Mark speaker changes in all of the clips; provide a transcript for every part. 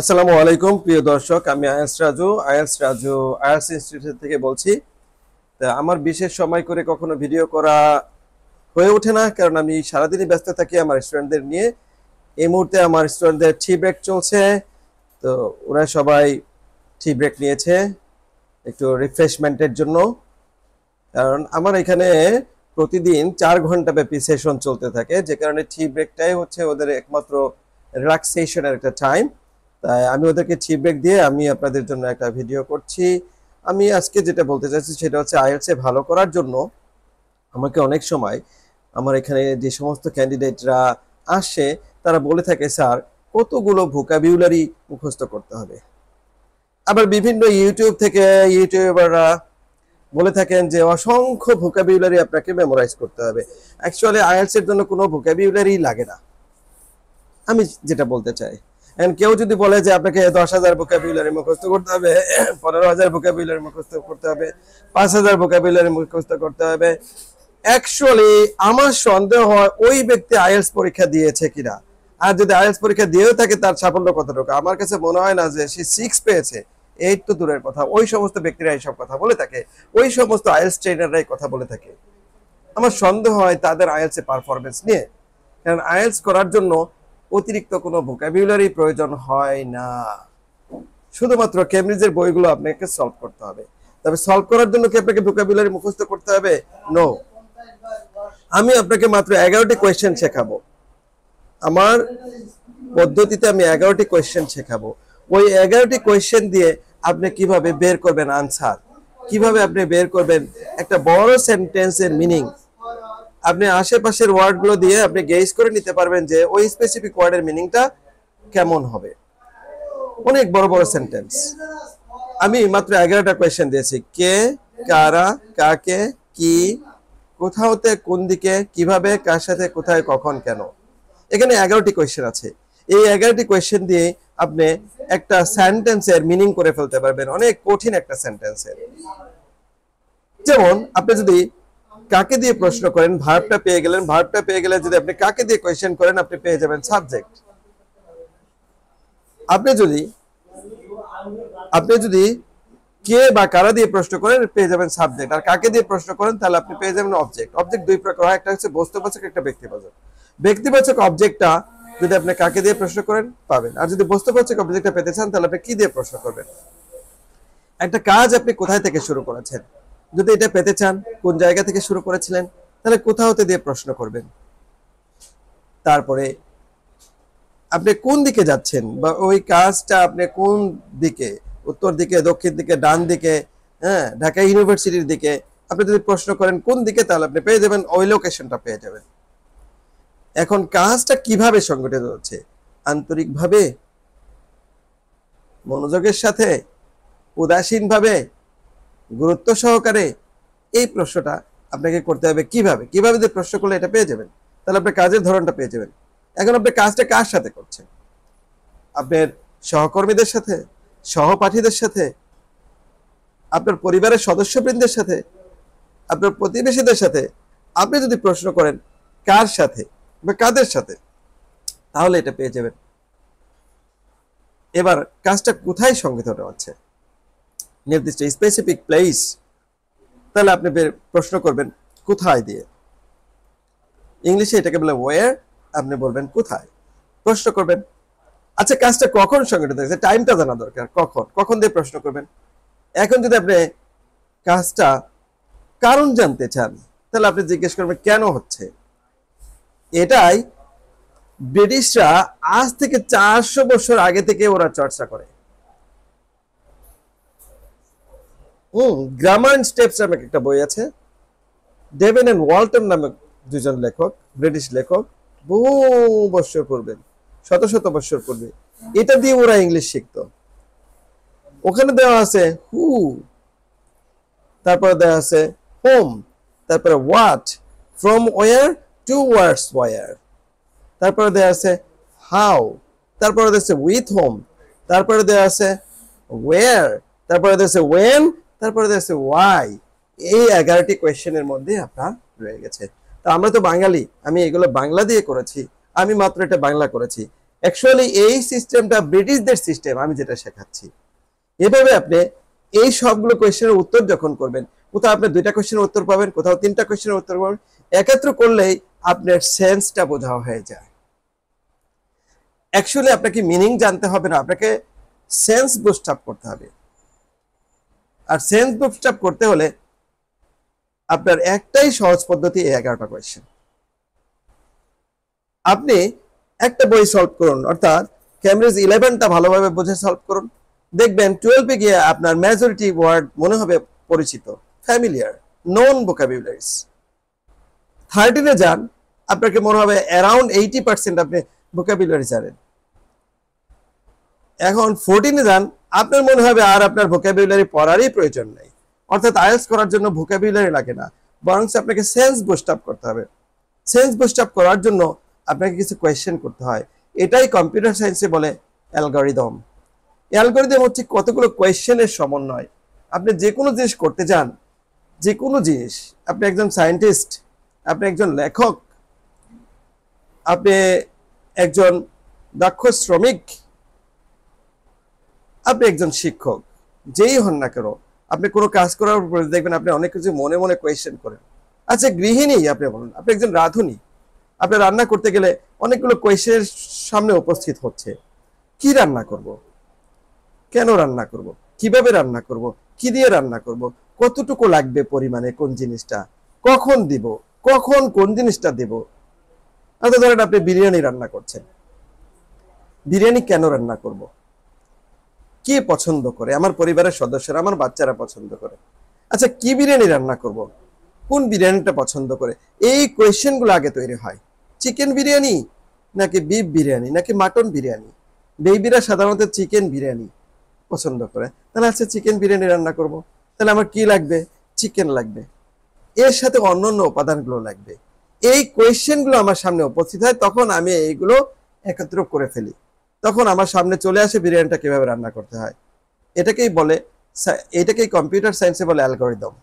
Speaker 1: আসসালামু আলাইকুম প্রিয় দর্শক আমি আয়াস রাজু আয়াস রাজু আয়াস ইনস্টিটিউট থেকে বলছি তা আমার বিশেষ সময় করে কখনো ভিডিও করা হয়ে ওঠে না কারণ আমি সারাদিনই ব্যস্ত থাকি আমার স্টুডেন্টদের নিয়ে এই মুহূর্তে আমার স্টুডেন্টদের টি ব্রেক চলছে তো ওরা সবাই টি ব্রেক নিয়েছে একটু রিফ্রেশমেন্টের জন্য কারণ আমার এখানে প্রতিদিন চার ঘন্টা ব্যাপী সেশন চলতে থাকে যে কারণে টি ব্রেকটাই হচ্ছে ওদের একমাত্র রিল্যাক্সেশনের একটা টাইম তাই আমি ওদেরকে ফিডব্যাক দিয়ে আমি আপনাদের জন্য একটা ভিডিও করছি আমি আজকে যেটা বলতে চাইছি সেটা হচ্ছে আইএলসে ভালো করার জন্য আমাকে অনেক সময় আমার এখানে যে সমস্ত ক্যান্ডিডেটরা আসে তারা বলে থাকে স্যার কতগুলো ভোকাবিউলারি মুখস্থ করতে হবে আবার বিভিন্ন ইউটিউব থেকে ইউটিউবাররা বলে থাকেন যে অসংখ্য ভোকাবিউলারি আপনাকে মেমোরাইজ করতে হবে অ্যাকচুয়ালি আইএলস এর জন্য কোনো ভোকাবিউলারি লাগে না আমি যেটা বলতে চাই কেউ যদি বলে যে আপনাকে দশ হাজার ভোকাবিলারি মুখস্থ করতে হবে পনেরো হাজার ভোকাবিলারি মুখস্থ করতে হবে পাঁচ হাজার ভোকাবিলারি মুখস্থ করতে হবে অ্যাকচুয়ালি আমার সন্দেহ হয় ওই ব্যক্তি আইএলস পরীক্ষা দিয়েছে কিনা আর যদি আইএলস পরীক্ষা দিয়েও থাকে তার সাফল্য কতটুকু আমার কাছে মনে হয় না যে সে সিক্স পেয়েছে এই তো দূরের কথা ওই সমস্ত ব্যক্তিরা এইসব কথা বলে থাকে ওই সমস্ত আইএলস ট্রেনাররাই কথা বলে থাকে আমার সন্দেহ হয় তাদের আইএলস এ পারফরমেন্স নিয়ে কারণ আইএলস করার জন্য অতিরিক্ত কোনো ভোকাবুলারি প্রয়োজন হয় না শুধুমাত্র কেমব্রিজের বইগুলো আপনাকে সলভ করতে হবে তবে সলভ করার জন্য কি আপনাকে ভোকাবুলারি মুখস্থ করতে হবে নো আমি আপনাকে মাত্র এগারোটি কোয়েশ্চেন শেখাবো আমার পদ্ধতিতে আমি এগারোটি কোয়েশ্চেন শেখাবো ওই এগারোটি কোয়েশ্চেন দিয়ে আপনি কিভাবে বের করবেন আনসার কিভাবে আপনি বের করবেন একটা বড় সেন্টেন্সের মিনিং আপনি আশেপাশের ওয়ার্ডগুলো দিয়ে আপনি গেস করে নিতে পারবেন যে ওই স্পেসিফিক ওয়ার্ডের মিনিংটা কেমন হবে অনেক বড় বড় সেন্টেন্স আমি মাত্র এগারোটা কোয়েশ্চেন দিয়েছি কে কারা কাকে কি কোথাওতে কোন দিকে কিভাবে কার সাথে কোথায় কখন কেন এখানে এগারোটি কোয়েশ্চেন আছে এই এগারোটি কোয়েশ্চেন দিয়ে আপনি একটা সেন্টেন্সের মিনিং করে ফেলতে পারবেন অনেক কঠিন একটা সেন্টেন্সের যেমন আপনি যদি কাকে দিয়ে প্রশ্ন করেন ভার্বটা পেয়ে গেলেন ভার্বটা পেয়ে গেলে যদি আপনি কাকে দিয়ে কোয়েশ্চেন করেন আপনি পেয়ে যাবেন সাবজেক্ট আপনি যদি আপনি যদি কে বা কারা দিয়ে প্রশ্ন করেন পেয়ে যাবেন সাবজেক্ট আর কাকে দিয়ে প্রশ্ন করেন তাহলে আপনি পেয়ে যাবেন অবজেক্ট অবজেক্ট দুই প্রকার হয় একটা হচ্ছে বস্তুবাচক একটা ব্যক্তিবাচক ব্যক্তিবাচক অবজেক্টটা যদি আপনি কাকে দিয়ে প্রশ্ন করেন পাবেন আর যদি বস্তুবাচক অবজেক্টটা পেতে চান তাহলে আপনি কি দিয়ে প্রশ্ন করবেন একটা কাজ আপনি কোথায় থেকে শুরু করেছেন যদি এটা পেতে চান কোন জায়গা থেকে শুরু করেছিলেন তাহলে কোথা হতে দিয়ে প্রশ্ন করবেন তারপরে আপনি কোন দিকে যাচ্ছেন বা ওই কাজটা আপনি কোন দিকে উত্তর দিকে দক্ষিণ দিকে ডান দিকে হ্যাঁ ঢাকা ইউনিভার্সিটির দিকে আপনি যদি প্রশ্ন করেন কোন দিকে তাহলে আপনি পেয়ে যাবেন ওই লোকেশনটা পেয়ে যাবেন এখন কাজটা কিভাবে সংগঠিত হচ্ছে আন্তরিকভাবে মনোযোগের সাথে উদাসীনভাবে গুরুত্ব সহকারে এই প্রশ্নটা আপনাকে করতে হবে কিভাবে কিভাবে যে প্রশ্ন করলে এটা পেয়ে যাবেন তাহলে আপনার কাজের ধরনটা পেয়ে যাবেন এখন আপনি কাজটা কার সাথে করছেন আপনার সহকর্মীদের সাথে সহপাঠীদের সাথে আপনার পরিবারের সদস্যবৃন্দের সাথে আপনার প্রতিবেশীদের সাথে আপনি যদি প্রশ্ন করেন কার সাথে বা কাদের সাথে তাহলে এটা পেয়ে যাবেন এবার কাজটা কোথায় সংগীত হচ্ছে নির্দিষ্ট স্পেসিফিক প্লেস তাহলে আপনি প্রশ্ন করবেন কোথায় দিয়ে ইংলিশে এটাকে বলে ওয়ার আপনি বলবেন কোথায় প্রশ্ন করবেন আচ্ছা কাজটা কখন সংগঠিত হয়েছে টাইমটা জানা দরকার কখন কখন দিয়ে প্রশ্ন করবেন এখন যদি আপনি কাজটা কারণ জানতে চান তাহলে আপনি জিজ্ঞেস করবেন কেন হচ্ছে এটাই ব্রিটিশরা আজ থেকে চারশো বছর আগে থেকে ওরা চর্চা করে হুম গ্রামার অ্যান্ড স্টেপস নামে একটা বই আছে ডেভেন অ্যান্ড ওয়ালটন নামে দুজন লেখক ব্রিটিশ লেখক বহু বৎসর পূর্বে শত শত বৎসর পড়বে এটা দিয়ে ওরা ইংলিশ শিখত ওখানে দেওয়া আছে হু তারপরে দেওয়া আছে হোম তারপরে what from war to wars war তারপরে দেওয়া আছে হাউ তারপরে দেওয়া আছে উইথ হোম তারপরে দেওয়া আছে ওয়ার তারপরে দেওয়া আছে ওয়েন তারপরে দেখছে ওয়াই এই এগারোটি কোয়েশ্চেনের মধ্যে আপনার রয়ে গেছে তো আমরা তো বাঙালি আমি এগুলো বাংলা দিয়ে করেছি আমি মাত্র এটা বাংলা করেছি অ্যাকচুয়ালি এই সিস্টেমটা ব্রিটিশদের সিস্টেম আমি যেটা শেখাচ্ছি এভাবে আপনি এই সবগুলো কোয়েশ্চেনের উত্তর যখন করবেন কোথাও আপনি দুইটা কোয়েশ্চেনের উত্তর পাবেন কোথাও তিনটা কোয়েশ্চেনের উত্তর পাবেন একত্র করলেই আপনার সেন্সটা বোঝা হয়ে যায় অ্যাকচুয়ালি আপনাকে মিনিং জানতে হবে না আপনাকে সেন্স বুস্ট আপ করতে হবে আর সেন্স বুকস্টাপ করতে হলে আপনার একটাই সহজ পদ্ধতি এই এগারোটা কোয়েশ্চেন আপনি একটা বই সলভ করুন অর্থাৎ ক্যামব্রিজ ইলেভেনটা ভালোভাবে বুঝে সলভ করুন দেখবেন টুয়েলভে গিয়ে আপনার মেজরিটি ওয়ার্ড মনে হবে পরিচিত ফ্যামিলিয়ার নন ভোকাবুলারিস থার্টিনে যান আপনাকে মনে হবে অ্যারাউন্ড এইটি পার্সেন্ট আপনি ভোকাবিলারি জানেন এখন ফোরটিনে যান আপনার মনে হবে আর আপনার ভোকাবুলারি পড়ারই প্রয়োজন নেই অর্থাৎ আয়েস করার জন্য ভোকাবুলারি লাগে না বরং আপনাকে সেন্স বুস্ট আপ করতে হবে সেন্স বুস্ট আপ করার জন্য আপনাকে কিছু কোয়েশ্চেন করতে হয় এটাই কম্পিউটার সায়েন্সে বলে অ্যালগরিদম অ্যালগরিদম হচ্ছে কতগুলো কোয়েশ্চেনের সমন্বয় আপনি যে কোনো জিনিস করতে যান যে কোনো জিনিস আপনি একজন সায়েন্টিস্ট আপনি একজন লেখক আপনি একজন দক্ষ শ্রমিক আপনি একজন শিক্ষক যেই হন না কেন আপনি কোনো কাজ করার উপরে দেখবেন আপনি অনেক কিছু মনে মনে কোয়েশ্চেন করেন আচ্ছা গৃহিণী আপনি বলুন আপনি একজন রাঁধুনি আপনি রান্না করতে গেলে অনেকগুলো কোয়েশ্চেনের সামনে উপস্থিত হচ্ছে কি রান্না করব। কেন রান্না করব। কিভাবে রান্না করব। কি দিয়ে রান্না করব। কতটুকু লাগবে পরিমাণে কোন জিনিসটা কখন দিব কখন কোন জিনিসটা দেব আচ্ছা ধরেন আপনি বিরিয়ানি রান্না করছেন বিরিয়ানি কেন রান্না করবো কে পছন্দ করে আমার পরিবারের সদস্যরা আমার বাচ্চারা পছন্দ করে আচ্ছা কি বিরিয়ানি রান্না করব। কোন বিরিয়ানিটা পছন্দ করে এই কোয়েশ্চেনগুলো আগে তৈরি হয় চিকেন বিরিয়ানি নাকি বিফ বিরিয়ানি নাকি মাটন বিরিয়ানি বেবিরা সাধারণত চিকেন বিরিয়ানি পছন্দ করে তাহলে আচ্ছা চিকেন বিরিয়ানি রান্না করব। তাহলে আমার কি লাগবে চিকেন লাগবে এর সাথে অন্য অন্য উপাদানগুলো লাগবে এই কোয়েশ্চেনগুলো আমার সামনে উপস্থিত হয় তখন আমি এইগুলো একত্র করে ফেলি তখন আমার সামনে চলে আসে বিরিয়ানিটা কীভাবে রান্না করতে হয় এটাকেই বলে এটাকেই কম্পিউটার সায়েন্সে বলে অ্যালগোরিদম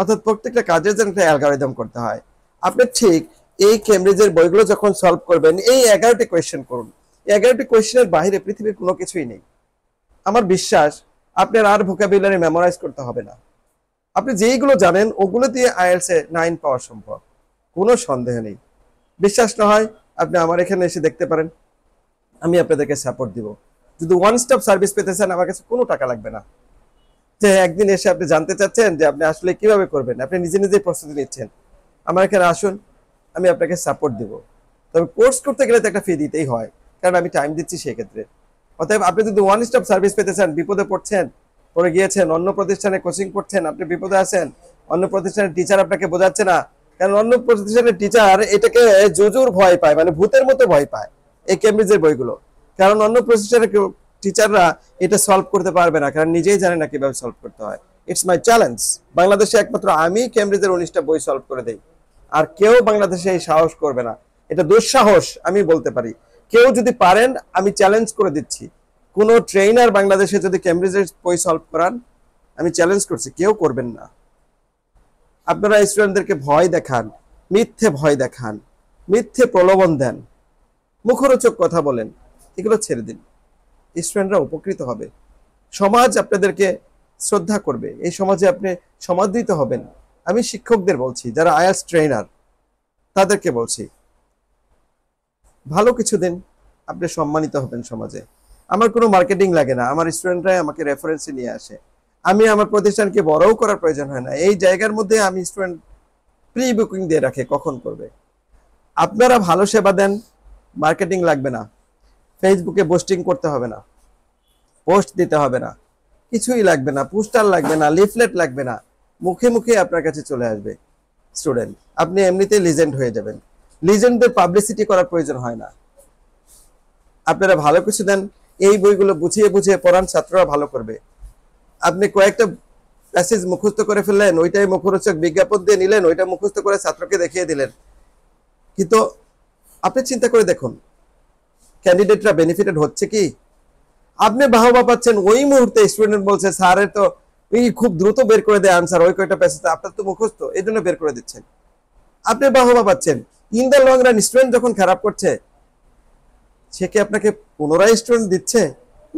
Speaker 1: অর্থাৎ প্রত্যেকটা কাজের জন্য একটা অ্যালগোরিদম করতে হয় আপনি ঠিক এই কেমব্রিজের বইগুলো যখন সলভ করবেন এই এগারোটি কোয়েশ্চেন করুন এগারোটি কোয়েশ্চেনের বাইরে পৃথিবীর কোনো কিছুই নেই আমার বিশ্বাস আপনার আর ভোকাবুলারি মেমোরাইজ করতে হবে না আপনি যেইগুলো জানেন ওগুলো দিয়ে আইএলসে নাইন পাওয়া সম্ভব কোনো সন্দেহ নেই বিশ্বাস না হয় আপনি আমার এখানে এসে দেখতে পারেন আমি আপনাদেরকে সাপোর্ট দিব যদি ওয়ান স্টপ সার্ভিস পেতে চান আমার কাছে কোনো টাকা লাগবে না যে একদিন এসে আপনি জানতে চাচ্ছেন যে আপনি আসলে কিভাবে করবেন আপনি নিজে নিজেই প্রস্তুতি নিচ্ছেন আমার এখানে আসুন আমি আপনাকে সাপোর্ট দিব তবে কোর্স করতে গেলে তো একটা ফি দিতেই হয় কারণ আমি টাইম দিচ্ছি সেক্ষেত্রে অতএব আপনি যদি ওয়ান স্টপ সার্ভিস পেতে চান বিপদে পড়ছেন পরে গিয়েছেন অন্য প্রতিষ্ঠানে কোচিং করছেন আপনি বিপদে আছেন অন্য প্রতিষ্ঠানের টিচার আপনাকে বোঝাচ্ছে না কারণ অন্য প্রতিষ্ঠানের টিচার এটাকে জোজোর ভয় পায় মানে ভূতের মতো ভয় পায় এই কেমব্রিজের বইগুলো কারণ অন্য প্রসেসরের টিচাররা এটা সলভ করতে পারবে না কারণ নিজেই জানে না কিভাবে সলভ করতে হয় ইটস মাই চ্যালেঞ্জ বাংলাদেশে একমাত্র আমি কেমব্রিজের উনিশটা বই সলভ করে দেই আর কেউ বাংলাদেশে এই সাহস করবে না এটা দুঃসাহস আমি বলতে পারি কেউ যদি পারেন আমি চ্যালেঞ্জ করে দিচ্ছি কোনো ট্রেনার বাংলাদেশে যদি কেমব্রিজের বই সলভ করান আমি চ্যালেঞ্জ করছি কেউ করবেন না আপনারা স্টুডেন্টদেরকে ভয় দেখান মিথ্যে ভয় দেখান মিথ্যে প্রলোভন দেন মুখরোচক কথা বলেন এগুলো ছেড়ে দিন স্টুডেন্টরা উপকৃত হবে সমাজ আপনাদেরকে শ্রদ্ধা করবে এই সমাজে আপনি সমাদৃত হবেন আমি শিক্ষকদের বলছি যারা আয়াস ট্রেনার তাদেরকে বলছি ভালো কিছু দিন আপনি সম্মানিত হবেন সমাজে আমার কোনো মার্কেটিং লাগে না আমার স্টুডেন্টরাই আমাকে রেফারেন্সে নিয়ে আসে আমি আমার প্রতিষ্ঠানকে বড়ও করার প্রয়োজন হয় না এই জায়গার মধ্যে আমি স্টুডেন্ট প্রি বুকিং দিয়ে রাখে কখন করবে আপনারা ভালো সেবা দেন মার্কেটিং লাগবে না ফেসবুকে পোস্টিং করতে হবে না পোস্ট দিতে হবে না কিছুই লাগবে না পোস্টার লাগবে না লিফলেট লাগবে না মুখে মুখে আপনার কাছে চলে আসবে স্টুডেন্ট আপনি এমনিতেই লিজেন্ড হয়ে যাবেন লিজেন্ডদের পাবলিসিটি করার প্রয়োজন হয় না আপনারা ভালো কিছু দেন এই বইগুলো বুঝিয়ে বুঝিয়ে পড়ান ছাত্ররা ভালো করবে আপনি কয়েকটা প্যাসেজ মুখস্থ করে ফেললেন ওইটাই মুখরোচক বিজ্ঞাপন দিয়ে নিলেন ওইটা মুখস্থ করে ছাত্রকে দেখিয়ে দিলেন কিন্তু আপনি চিন্তা করে দেখুন ক্যান্ডিডেটরা বেনিফিটেড হচ্ছে কি আপনি বাহবা পাচ্ছেন ওই মুহূর্তে স্টুডেন্ট বলছে স্যারের তো খুব দ্রুত বের করে দেয় আনসার ওই কয়টা প্যাসেজ আপনার তো মুখস্থ এই জন্য বের করে দিচ্ছেন আপনি বাহবা পাচ্ছেন in the long run student যখন খারাপ করছে সে কি আপনাকে পুনরায় স্টুডেন্ট দিচ্ছে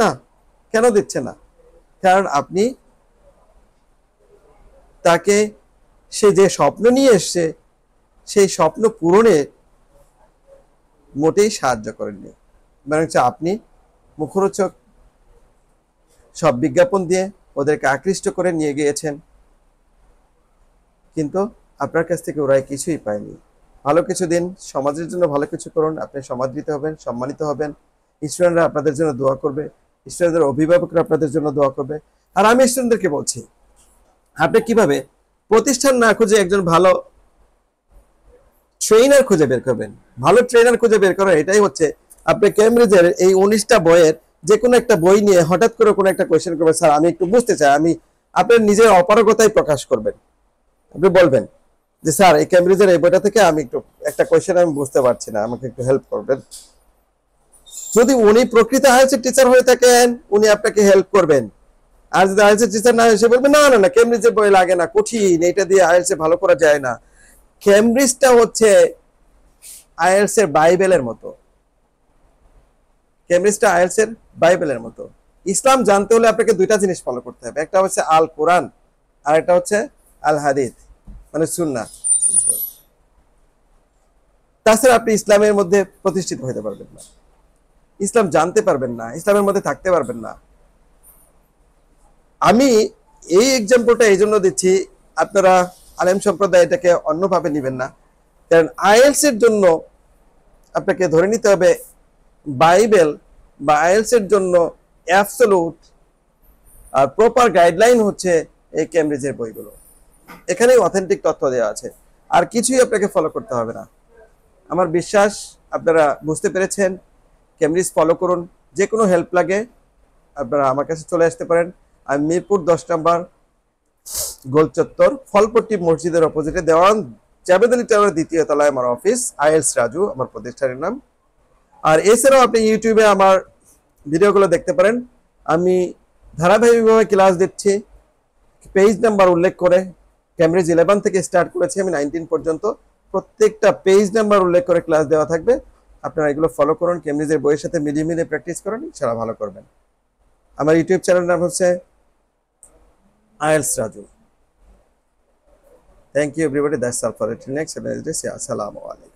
Speaker 1: না কেন দিচ্ছে না কারণ আপনি তাকে সে যে স্বপ্ন নিয়ে এসছে সেই স্বপ্ন পূরণে মোটেই সাহায্য করেননি মানে হচ্ছে আপনি মুখরোচক সব বিজ্ঞাপন দিয়ে ওদেরকে আকৃষ্ট করে নিয়ে গিয়েছেন কিন্তু আপনার কাছ থেকে ওরাই কিছুই পায়নি ভালো কিছু দিন সমাজের জন্য ভালো কিছু করুন আপনি সমাদৃত হবেন সম্মানিত হবেন স্টুডেন্টরা আপনাদের জন্য দোয়া করবে স্টুডেন্টদের অভিভাবকরা আপনাদের জন্য দোয়া করবে আর আমি স্টুডেন্টদেরকে বলছি আপনি কিভাবে প্রতিষ্ঠান না খুঁজে একজন ভালো ট্রেনার খুঁজে বের করবেন ভালো ট্রেনার খুঁজে বের করেন এটাই হচ্ছে আপনি ক্যামব্রিজের এই উনিশটা বইয়ের যে কোনো একটা বই নিয়ে হঠাৎ করে কোনো একটা কোয়েশ্চেন করবেন স্যার আমি একটু বুঝতে চাই আমি আপনার নিজের অপারগতাই প্রকাশ করবেন আপনি বলবেন যে স্যার এই ক্যামব্রিজের এই বইটা থেকে আমি একটু একটা কোয়েশ্চেন আমি বুঝতে পারছি না আমাকে একটু হেল্প করবেন যদি উনি প্রকৃত হায়ার টিচার হয়ে থাকেন উনি আপনাকে হেল্প করবেন আর যদি হায়ার টিচার না হয়ে সে বলবে না না না ক্যামব্রিজের বই লাগে না কঠিন এটা দিয়ে হায়ার ভালো করা যায় না কেমব্রিজটা হচ্ছে আয়েলস এর বাইবেলের মতো কেমব্রিজটা আয়েলস এর বাইবেলের মতো ইসলাম জানতে হলে আপনাকে দুইটা জিনিস ফলো করতে হবে একটা হচ্ছে আল কোরআন আর একটা হচ্ছে আল হাদিদ মানে সুন্না তাছাড়া আপনি ইসলামের মধ্যে প্রতিষ্ঠিত হতে পারবেন না ইসলাম জানতে পারবেন না ইসলামের মধ্যে থাকতে পারবেন না আমি এই এক্সাম্পলটা এই জন্য দিচ্ছি আপনারা আলেম সম্প্রদায় এটাকে অন্যভাবে নেবেন না কারণ আইএলস এর জন্য আপনাকে ধরে নিতে হবে বাইবেল বা আইএলস এর জন্য অ্যাবসলুট আর প্রপার গাইডলাইন হচ্ছে এই ক্যামব্রিজের বইগুলো এখানেই অথেন্টিক তথ্য দেওয়া আছে আর কিছুই আপনাকে ফলো করতে হবে না আমার বিশ্বাস আপনারা বুঝতে পেরেছেন ক্যামব্রিজ ফলো করুন যে কোনো হেল্প লাগে আপনারা আমার কাছে চলে আসতে পারেন আমি মিরপুর দশ নম্বর গোল চত্বর ফলপট্টি মসজিদের অপোজিটে দেওয়ান জাবেদ আলী টাওয়ার দ্বিতীয় তলায় আমার অফিস আইএলস রাজু আমার প্রতিষ্ঠানের নাম আর এছাড়াও আপনি ইউটিউবে আমার ভিডিওগুলো দেখতে পারেন আমি ধারাবাহিকভাবে ক্লাস দিচ্ছি পেজ নাম্বার উল্লেখ করে ক্যামব্রিজ ইলেভেন থেকে স্টার্ট করেছি আমি নাইনটিন পর্যন্ত প্রত্যেকটা পেজ নাম্বার উল্লেখ করে ক্লাস দেওয়া থাকবে আপনারা এগুলো ফলো করুন ক্যামব্রিজের বইয়ের সাথে মিলিয়ে মিলিয়ে প্র্যাকটিস করুন সারা ভালো করবেন আমার ইউটিউব চ্যানেল নাম হচ্ছে আয়েলস Raju Thank you everybody. That's all for it. Till next Wednesday. Assalamu alaikum.